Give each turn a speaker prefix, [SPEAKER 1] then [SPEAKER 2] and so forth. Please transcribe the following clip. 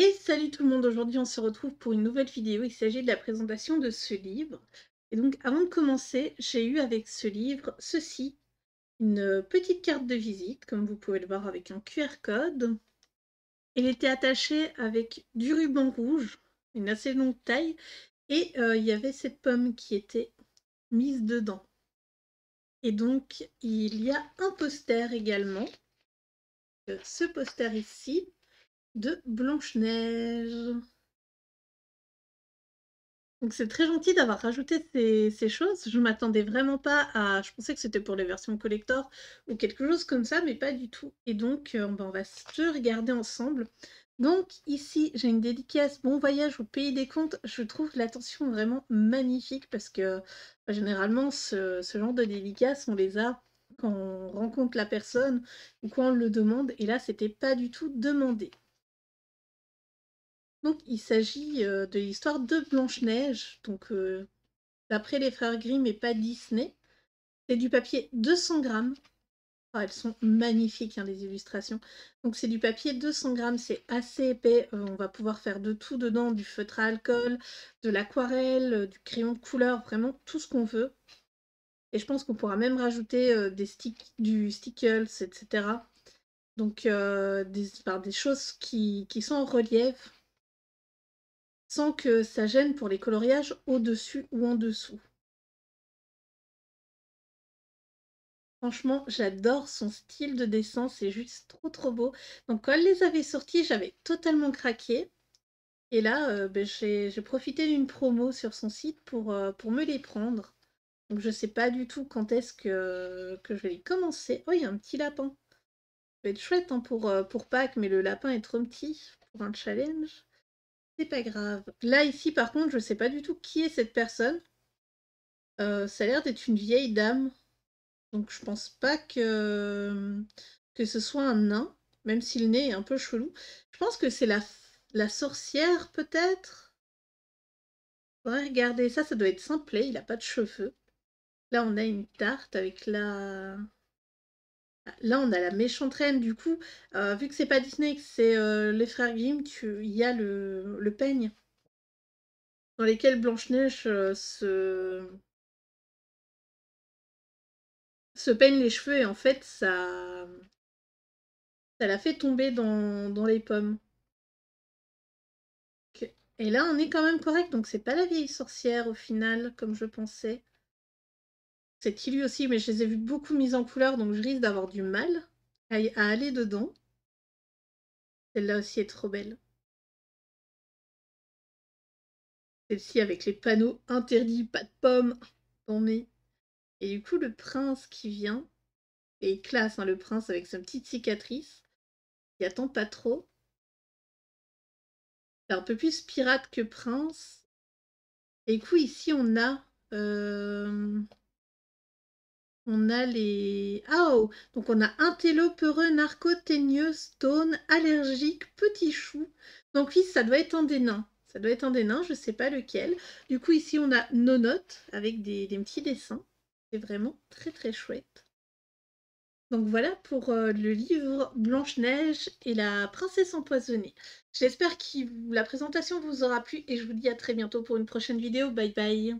[SPEAKER 1] Et salut tout le monde, aujourd'hui on se retrouve pour une nouvelle vidéo, il s'agit de la présentation de ce livre. Et donc avant de commencer, j'ai eu avec ce livre ceci, une euh, petite carte de visite, comme vous pouvez le voir avec un QR code. Elle était attachée avec du ruban rouge, une assez longue taille, et euh, il y avait cette pomme qui était mise dedans. Et donc il y a un poster également, euh, ce poster ici, de Blanche-Neige. Donc c'est très gentil d'avoir rajouté ces, choses. Je m'attendais vraiment pas à. Je pensais que c'était pour les versions collector ou quelque chose comme ça, mais pas du tout. Et donc euh, ben, on va se regarder ensemble. Donc ici j'ai une dédicace Bon voyage au pays des contes. Je trouve l'attention vraiment magnifique parce que euh, généralement ce, ce, genre de dédicaces on les a quand on rencontre la personne ou quand on le demande. Et là c'était pas du tout demandé. Donc il s'agit euh, de l'histoire de Blanche-Neige, donc euh, d'après les frères Grimm et pas Disney. C'est du papier 200 grammes. Ah, elles sont magnifiques, hein, les illustrations. Donc c'est du papier 200 grammes, c'est assez épais. Euh, on va pouvoir faire de tout dedans, du feutre à alcool, de l'aquarelle, du crayon de couleur, vraiment tout ce qu'on veut. Et je pense qu'on pourra même rajouter des sticks, du stickles, etc. Donc des, des choses qui sont en relief sans que ça gêne pour les coloriages
[SPEAKER 2] au-dessus ou en dessous.
[SPEAKER 1] Franchement, j'adore son style de dessin, c'est juste trop trop beau. Donc quand elle les avait sortis, j'avais totalement craqué. Et là, euh, ben, j'ai profité d'une promo sur son site pour, euh, pour me les prendre. Donc je sais pas du tout quand est-ce que, que je vais les commencer. Oh, il y a un petit lapin. Ça va être chouette hein, euh, pour Pâques, mais le lapin est trop petit pour un challenge. C'est pas grave. Là, ici, par contre, je sais pas du tout qui est cette personne. Euh, ça a l'air d'être une vieille dame. Donc, je pense pas que, que ce soit un nain, même si le nez est un peu chelou. Je pense que c'est la, la sorcière, peut-être. faudrait regardez, ça, ça doit être simple. Il a pas de cheveux. Là, on a une tarte avec la... Là, on a la méchante reine, du coup, euh, vu que c'est pas Disney, que c'est euh, les frères Grimm, il y a le, peigne dans lesquels Blanche-Neige
[SPEAKER 2] euh, se... se peigne
[SPEAKER 1] les cheveux et en fait, ça, ça la fait tomber dans, dans les pommes. Et là, on est quand même correct, donc c'est pas la vieille sorcière au final, comme je pensais. C'est qui aussi, mais je les ai vus beaucoup mises en couleur, donc je risque d'avoir du mal à, aller dedans. Celle-là
[SPEAKER 2] aussi est trop belle. Celle-ci avec les panneaux
[SPEAKER 1] interdits, pas de pommes. bon mais. Et du coup, le prince qui vient, et classe, hein, le prince avec sa petite cicatrice, il attend pas trop.
[SPEAKER 2] C'est un peu plus pirate que prince. Et
[SPEAKER 1] du coup, ici, on a. Euh, on a les. Ah oh Donc on a un peureux, narco, stone, allergique, petit chou. Donc oui, ça doit être un des nains. Ça doit être un des nains, je ne sais pas lequel. Du coup, ici, on a nos notes avec des, petits dessins. C'est vraiment très très chouette. Donc voilà pour euh, le livre Blanche-Neige et la princesse empoisonnée. J'espère que la présentation vous aura plu et je vous dis à très bientôt pour une prochaine vidéo.
[SPEAKER 2] Bye bye